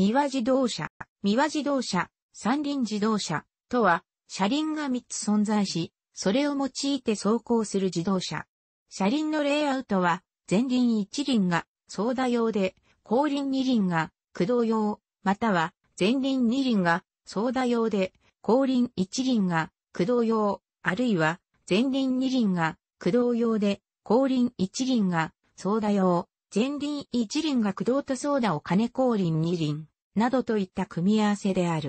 三輪自動車、三輪自動車、三輪自動車とは、車輪が3つ存在し、それを用いて走行する自動車。車輪のレイアウトは、前輪1輪が操舵用で、後輪2輪が駆動用、または前輪2輪が操舵用で、後輪1輪が駆動用、あるいは前輪2輪が駆動用で、後輪1輪が操舵用、前輪1輪が駆動と操舵を兼ね後輪2輪。などといった組み合わせである。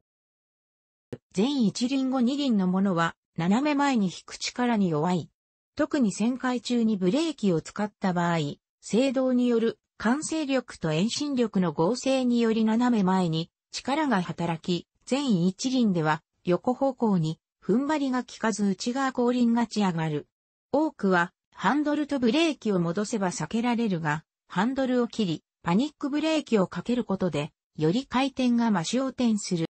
全一輪後二輪のものは、斜め前に引く力に弱い。特に旋回中にブレーキを使った場合、制動による完成力と遠心力の合成により斜め前に力が働き、全一輪では横方向に踏ん張りが効かず内側後輪がち上がる。多くはハンドルとブレーキを戻せば避けられるが、ハンドルを切り、パニックブレーキをかけることでより回転が増しを転する。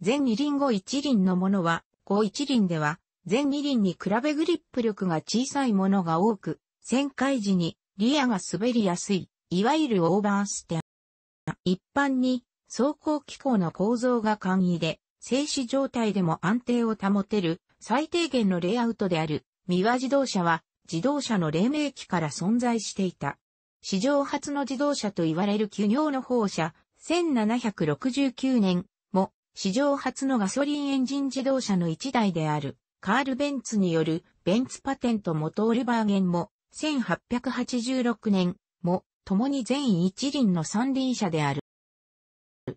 全二輪後一輪のものは、後一輪では、全二輪に比べグリップ力が小さいものが多く、旋回時にリアが滑りやすい、いわゆるオーバーステン。一般に、走行機構の構造が簡易で、静止状態でも安定を保てる最低限のレイアウトである、三輪自動車は自動車の黎明期から存在していた。史上初の自動車と言われる巨尿の放射、1769年も史上初のガソリンエンジン自動車の一台である、カール・ベンツによるベンツパテントモトールバーゲンも、1886年も、共に全一輪の三輪車である。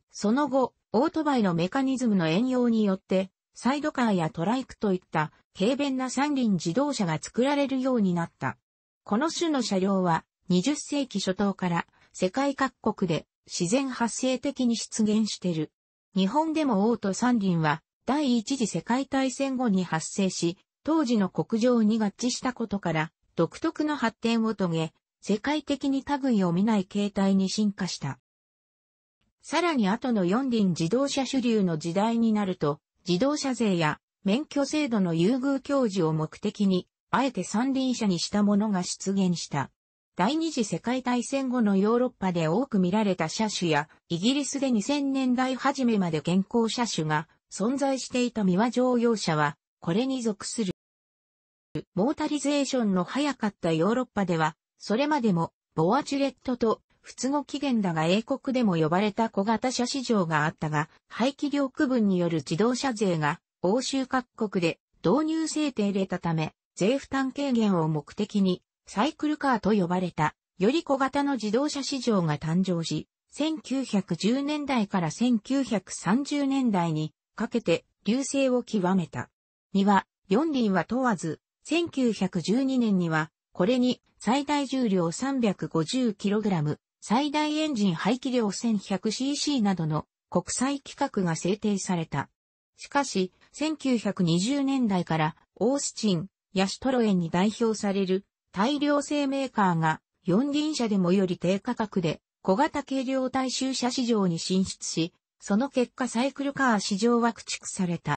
その後、オートバイのメカニズムの援用によって、サイドカーやトライクといった軽便な三輪自動車が作られるようになった。この種の車両は20世紀初頭から世界各国で自然発生的に出現してる。日本でも王都山林は第一次世界大戦後に発生し、当時の国情に合致したことから独特の発展を遂げ、世界的に類を見ない形態に進化した。さらに後の四輪自動車主流の時代になると、自動車税や免許制度の優遇教授を目的に、あえて三輪車にしたものが出現した。第二次世界大戦後のヨーロッパで多く見られた車種や、イギリスで2000年代初めまで現行車種が存在していた三輪乗用車は、これに属する。モータリゼーションの早かったヨーロッパでは、それまでも、ボアチュレットと、都合起源だが英国でも呼ばれた小型車市場があったが、排気量区分による自動車税が、欧州各国で導入制定れたため、税負担軽減を目的に、サイクルカーと呼ばれた、より小型の自動車市場が誕生し、1910年代から1930年代にかけて流星を極めた。2は、四輪は問わず、1912年には、これに最大重量 350kg、最大エンジン排気量 1100cc などの国際規格が制定された。しかし、1920年代からオースチン、ヤシトロエンに代表される大量製メーカーが四輪車でもより低価格で小型軽量大衆車市場に進出し、その結果サイクルカー市場は駆逐された。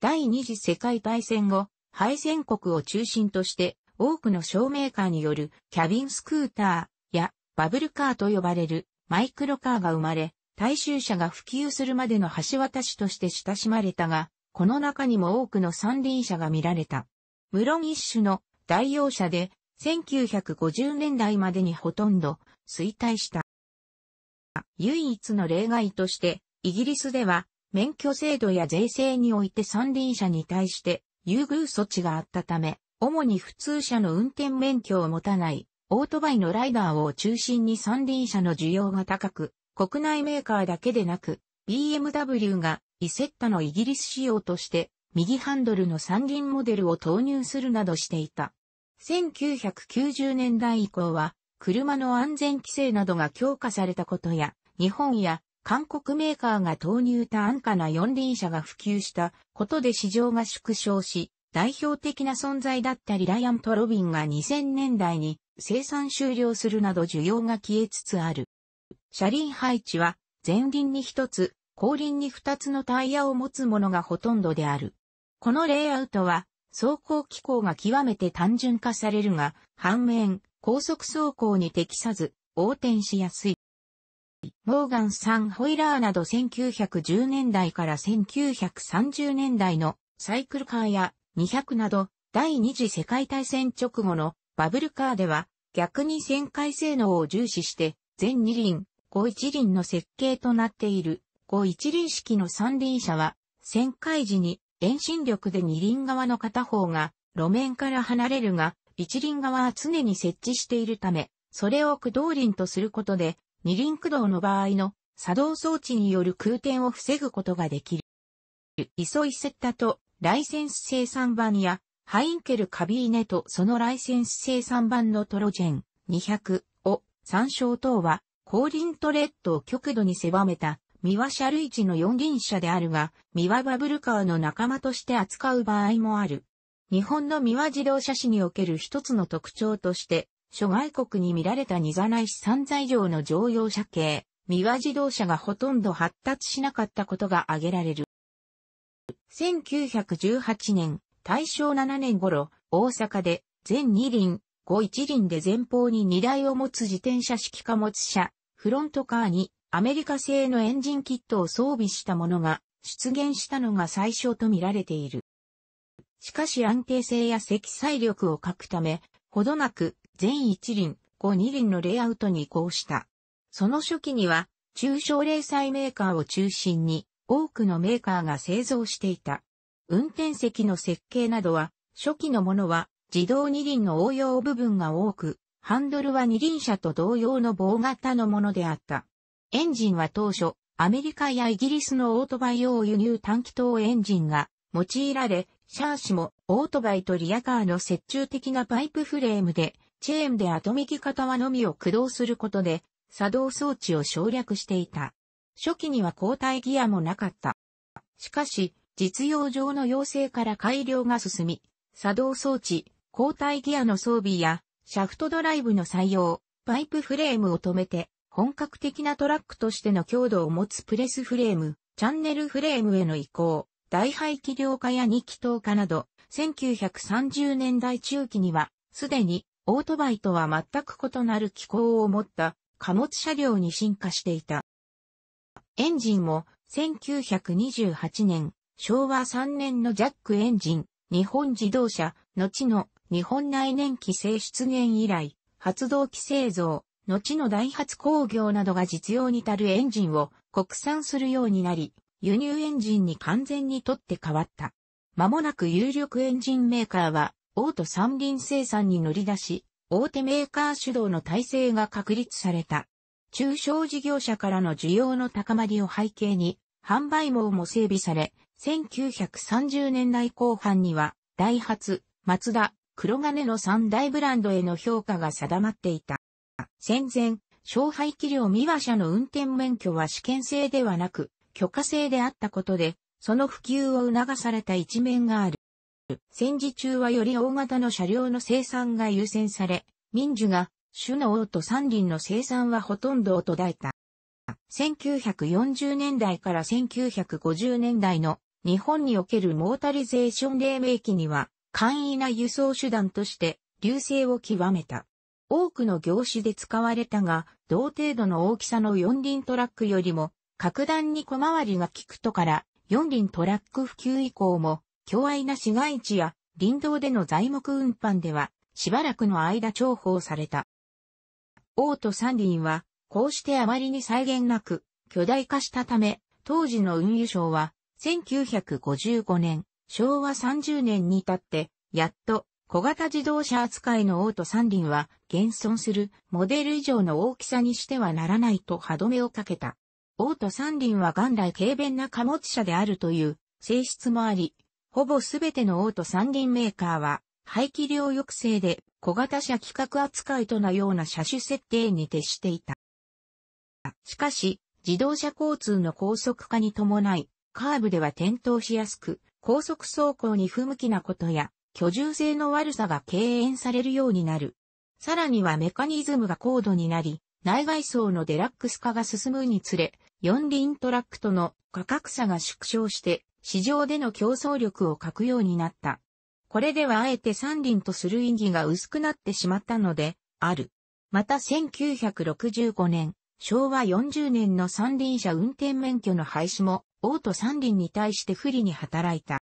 第二次世界大戦後、敗戦国を中心として多くの小メーカーによるキャビンスクーターやバブルカーと呼ばれるマイクロカーが生まれ、大衆車が普及するまでの橋渡しとして親しまれたが、この中にも多くの三輪車が見られた。無論一種の代用車で、1950年代までにほとんど衰退した。唯一の例外として、イギリスでは、免許制度や税制において三輪車に対して優遇措置があったため、主に普通車の運転免許を持たない、オートバイのライダーを中心に三輪車の需要が高く、国内メーカーだけでなく、BMW がイセッタのイギリス仕様として、右ハンドルの三輪モデルを投入するなどしていた。1990年代以降は、車の安全規制などが強化されたことや、日本や韓国メーカーが投入た安価な四輪車が普及したことで市場が縮小し、代表的な存在だったリライアントロビンが2000年代に生産終了するなど需要が消えつつある。車輪配置は前輪に一つ、後輪に二つのタイヤを持つものがほとんどである。このレイアウトは走行機構が極めて単純化されるが、反面、高速走行に適さず、横転しやすい。モーガン・サン・ホイラーなど1910年代から1930年代のサイクルカーや200など第二次世界大戦直後のバブルカーでは逆に旋回性能を重視して全二輪、後一輪の設計となっている後一輪式の三輪車は旋回時に遠心力で二輪側の片方が路面から離れるが、一輪側は常に設置しているため、それを駆動輪とすることで、二輪駆動の場合の作動装置による空転を防ぐことができる。急いセッタとライセンス生産版や、ハインケルカビーネとそのライセンス生産版のトロジェン200を参照等は、後輪トレッドを極度に狭めた三輪車類地の四輪車であるが、三輪バブルカーの仲間として扱う場合もある。日本の三輪自動車史における一つの特徴として、諸外国に見られた荷座内市資産材上の乗用車系、三輪自動車がほとんど発達しなかったことが挙げられる。1918年、大正7年頃、大阪で、全二輪、五一輪で前方に荷台を持つ自転車式貨物車、フロントカーにアメリカ製のエンジンキットを装備したものが出現したのが最初と見られている。しかし安定性や積載力を欠くため、ほどなく全一輪、後二輪のレイアウトに移行した。その初期には、中小零細メーカーを中心に、多くのメーカーが製造していた。運転席の設計などは、初期のものは自動二輪の応用部分が多く、ハンドルは二輪車と同様の棒型のものであった。エンジンは当初、アメリカやイギリスのオートバイ用輸入短気筒エンジンが用いられ、シャーシもオートバイとリアカーの折衷的なパイプフレームで、チェーンで後右方輪のみを駆動することで、作動装置を省略していた。初期には交代ギアもなかった。しかし、実用上の要請から改良が進み、作動装置、交代ギアの装備や、シャフトドライブの採用、パイプフレームを止めて、本格的なトラックとしての強度を持つプレスフレーム、チャンネルフレームへの移行、大排気量化や日気筒化など、1930年代中期には、すでにオートバイとは全く異なる機構を持った貨物車両に進化していた。エンジンも1928年、昭和3年のジャックエンジン、日本自動車、後の日本内燃機性出現以来、発動機製造、後のダイハツ工業などが実用に足るエンジンを国産するようになり、輸入エンジンに完全に取って変わった。間もなく有力エンジンメーカーは、オート三輪生産に乗り出し、大手メーカー主導の体制が確立された。中小事業者からの需要の高まりを背景に、販売網も整備され、1930年代後半には、ダイハツ、マツダ、黒金の三大ブランドへの評価が定まっていた。戦前、小敗器量ミワ車の運転免許は試験制ではなく、許可制であったことで、その普及を促された一面がある。戦時中はより大型の車両の生産が優先され、民需が、主の王と三輪の生産はほとんど途絶えた。1940年代から1950年代の日本におけるモータリゼーション黎明期には、簡易な輸送手段として、流星を極めた。多くの業種で使われたが、同程度の大きさの四輪トラックよりも、格段に小回りが利くとから、四輪トラック普及以降も、強愛な市街地や林道での材木運搬では、しばらくの間重宝された。王と三輪は、こうしてあまりに再現なく、巨大化したため、当時の運輸省は、1955年、昭和30年に至って、やっと、小型自動車扱いのオート三輪は、現存するモデル以上の大きさにしてはならないと歯止めをかけた。オート三輪は元来軽便な貨物車であるという性質もあり、ほぼすべてのオート三輪メーカーは、排気量抑制で小型車規格扱いとなような車種設定に徹していた。しかし、自動車交通の高速化に伴い、カーブでは転倒しやすく、高速走行に不向きなことや、居住性の悪さが敬遠されるようになる。さらにはメカニズムが高度になり、内外装のデラックス化が進むにつれ、四輪トラックとの価格差が縮小して、市場での競争力を欠くようになった。これではあえて三輪とする意義が薄くなってしまったので、ある。また1965年、昭和40年の三輪車運転免許の廃止も、オート三輪に対して不利に働いた。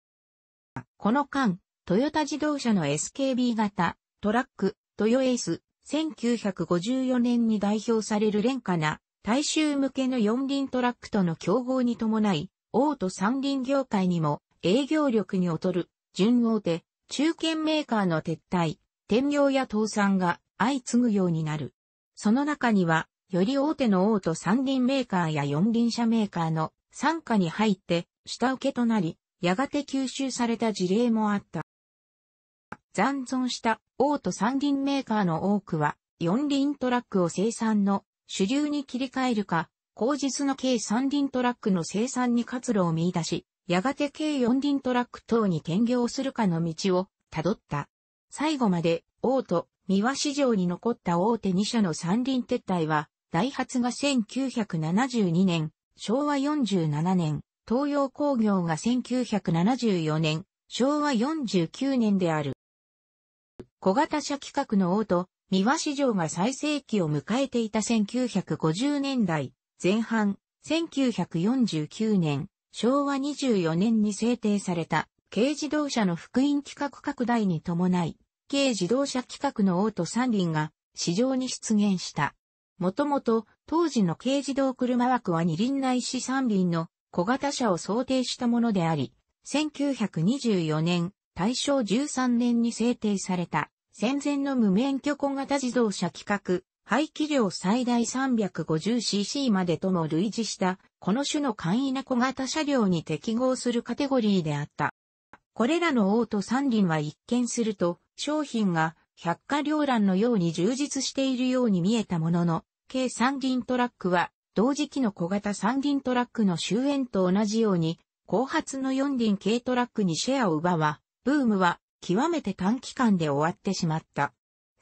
この間、トヨタ自動車の SKB 型、トラック、トヨエース、1954年に代表される廉価な、大衆向けの四輪トラックとの競合に伴い、オと三輪業界にも営業力に劣る、順大手、中堅メーカーの撤退、転業や倒産が相次ぐようになる。その中には、より大手のオと三輪メーカーや四輪車メーカーの傘下に入って、下請けとなり、やがて吸収された事例もあった。残存したオート三輪メーカーの多くは四輪トラックを生産の主流に切り替えるか、後日の計三輪トラックの生産に活路を見出し、やがて計四輪トラック等に転業するかの道を辿った。最後まで、オート、三輪市場に残った大手2社の三輪撤退は、ダイハツが1972年、昭和47年、東洋工業が1974年、昭和49年である。小型車規格の王と、三輪市場が最盛期を迎えていた1950年代前半、1949年、昭和24年に制定された軽自動車の福音規格拡大に伴い、軽自動車規格のオート三輪が市場に出現した。もともと当時の軽自動車枠は二輪内視三輪の小型車を想定したものであり、1924年大正13年に制定された、戦前の無免許小型自動車規格、排気量最大 350cc までとも類似した、この種の簡易な小型車両に適合するカテゴリーであった。これらのオート三輪は一見すると、商品が百貨両欄のように充実しているように見えたものの、計三輪トラックは、同時期の小型三輪トラックの終焉と同じように、後発の四輪軽トラックにシェアを奪わ、ブームは極めて短期間で終わってしまった。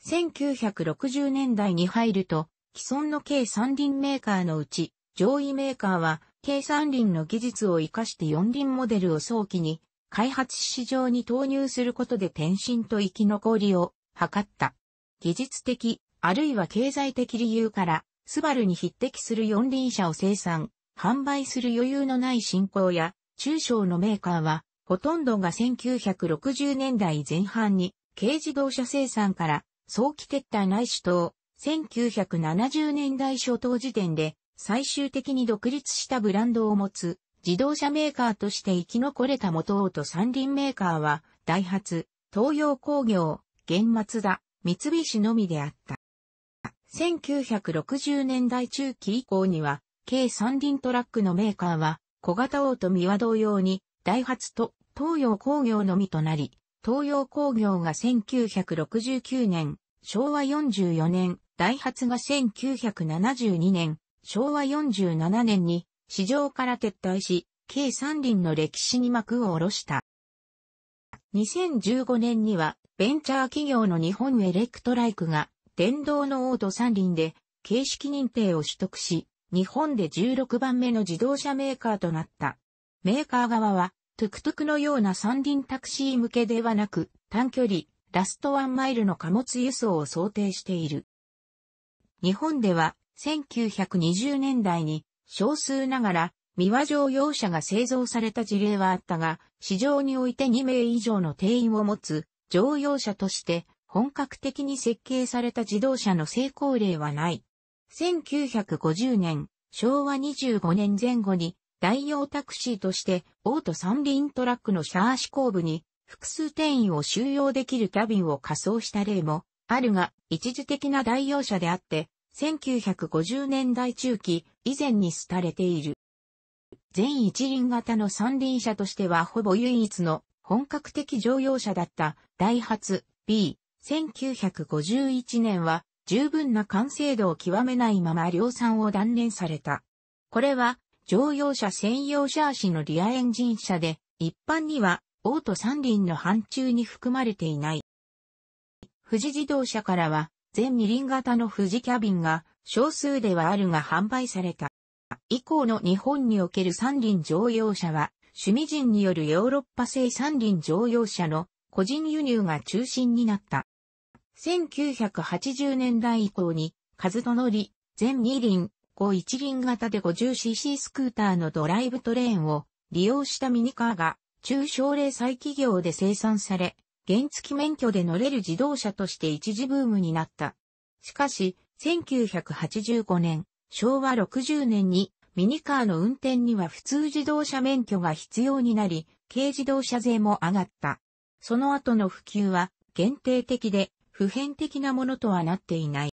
1960年代に入ると、既存の計三輪メーカーのうち、上位メーカーは計三輪の技術を活かして四輪モデルを早期に開発市場に投入することで転身と生き残りを図った。技術的、あるいは経済的理由から、スバルに匹敵する四輪車を生産、販売する余裕のない振興や、中小のメーカーは、ほとんどが1960年代前半に軽自動車生産から早期撤退ないし1970年代初頭時点で最終的に独立したブランドを持つ自動車メーカーとして生き残れた元王と三輪メーカーは、ダイハツ、東洋工業、原末田、三菱のみであった。1960年代中期以降には、軽三輪トラックのメーカーは、小型王とミは同様に、ダイハツと東洋工業のみとなり、東洋工業が1969年、昭和44年、ダイハツが1972年、昭和47年に市場から撤退し、計三輪の歴史に幕を下ろした。2015年には、ベンチャー企業の日本エレクトライクが、電動のオート三輪で、形式認定を取得し、日本で16番目の自動車メーカーとなった。メーカー側は、トゥクトゥクのような三輪タクシー向けではなく、短距離、ラストワンマイルの貨物輸送を想定している。日本では、1920年代に、少数ながら、三輪乗用車が製造された事例はあったが、市場において2名以上の定員を持つ、乗用車として、本格的に設計された自動車の成功例はない。1950年、昭和25年前後に代用タクシーとして、オート三輪トラックのシャーシ後部に、複数店員を収容できるキャビンを仮装した例も、あるが、一時的な代用車であって、1950年代中期以前に廃れている。全一輪型の三輪車としてはほぼ唯一の本格的乗用車だったダイハツ B 1951年は十分な完成度を極めないまま量産を断念された。これは乗用車専用シャーシのリアエンジン車で、一般には、オート三輪の範疇に含まれていない。富士自動車からは、全二輪型の富士キャビンが、少数ではあるが販売された。以降の日本における三輪乗用車は、趣味人によるヨーロッパ製三輪乗用車の個人輸入が中心になった。1980年代以降に、カズトノリ、全二輪、5一輪型で 50cc スクーターのドライブトレーンを利用したミニカーが中小零細企業で生産され、原付免許で乗れる自動車として一時ブームになった。しかし、1985年、昭和60年にミニカーの運転には普通自動車免許が必要になり、軽自動車税も上がった。その後の普及は限定的で普遍的なものとはなっていない。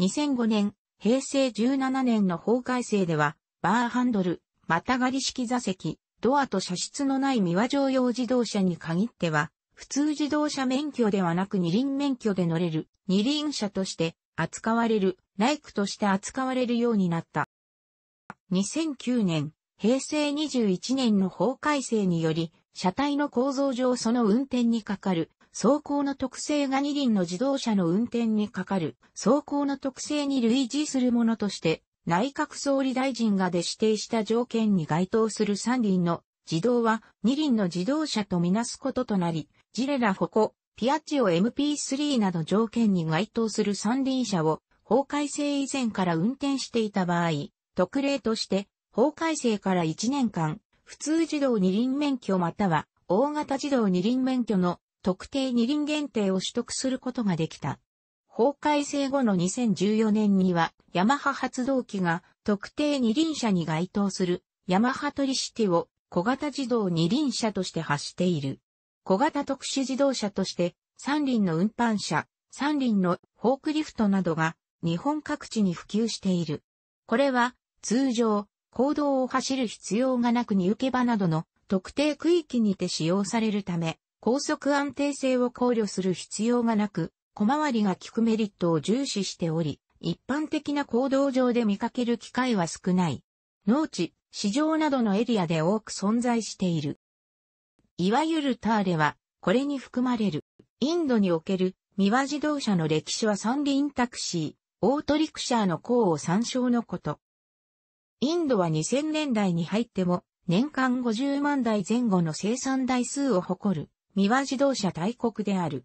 2005年、平成17年の法改正では、バーハンドル、またがり式座席、ドアと車室のない三輪乗用自動車に限っては、普通自動車免許ではなく二輪免許で乗れる二輪車として扱われる、ライクとして扱われるようになった。2009年、平成21年の法改正により、車体の構造上その運転にかかる走行の特性が二輪の自動車の運転にかかる走行の特性に類似するものとして、内閣総理大臣がで指定した条件に該当する三輪の自動は二輪の自動車とみなすこととなり、ジレラ・フォコ、ピアッチオ MP3 など条件に該当する三輪車を法改正以前から運転していた場合、特例として法改正から1年間、普通自動二輪免許または大型自動二輪免許の特定二輪限定を取得することができた。法改正後の2014年には、ヤマハ発動機が特定二輪車に該当するヤマハトリシティを小型自動二輪車として発している。小型特殊自動車として三輪の運搬車、三輪のフォークリフトなどが日本各地に普及している。これは通常、公道を走る必要がなくに受け場などの特定区域にて使用されるため、高速安定性を考慮する必要がなく、小回りが効くメリットを重視しており、一般的な行動上で見かける機会は少ない。農地、市場などのエリアで多く存在している。いわゆるターレは、これに含まれる。インドにおける、ミワ自動車の歴史は三輪タクシー、オートリクシャーの項を参照のこと。インドは2000年代に入っても、年間50万台前後の生産台数を誇る。三輪自動車大国である。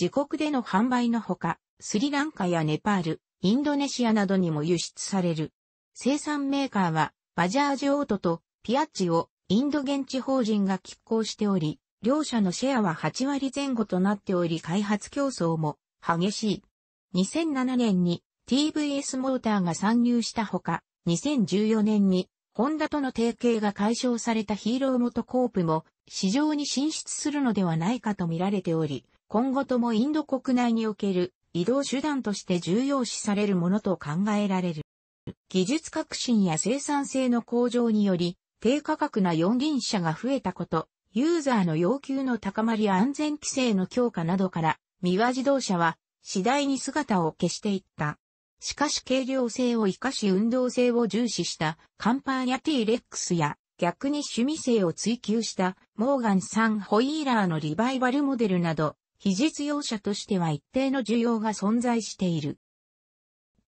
自国での販売のほか、スリランカやネパール、インドネシアなどにも輸出される。生産メーカーは、バジャージオートとピアッチをインド現地法人が拮抗しており、両社のシェアは8割前後となっており開発競争も激しい。2007年に TVS モーターが参入したほか、2014年にホンダとの提携が解消されたヒーロー元コープも市場に進出するのではないかと見られており、今後ともインド国内における移動手段として重要視されるものと考えられる。技術革新や生産性の向上により、低価格な四輪車が増えたこと、ユーザーの要求の高まりや安全規制の強化などから、ミワ自動車は次第に姿を消していった。しかし軽量性を活かし運動性を重視したカンパーニャ T レックスや逆に趣味性を追求したモーガン・3ホイーラーのリバイバルモデルなど、非実用車としては一定の需要が存在している。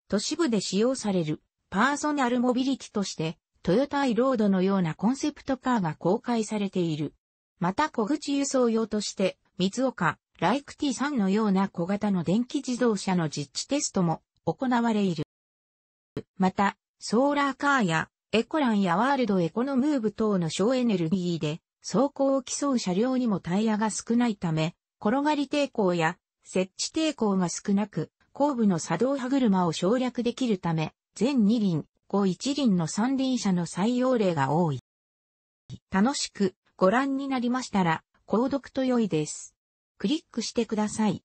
都市部で使用されるパーソナルモビリティとして、トヨタイロードのようなコンセプトカーが公開されている。また小口輸送用として、水岡、ライク T3 のような小型の電気自動車の実地テストも行われる。また、ソーラーカーやエコランやワールドエコノムーブ等の省エネルギーで走行を競う車両にもタイヤが少ないため、転がり抵抗や設置抵抗が少なく、後部の作動歯車を省略できるため、全2輪、後1輪の3輪車の採用例が多い。楽しくご覧になりましたら、購読と良いです。クリックしてください。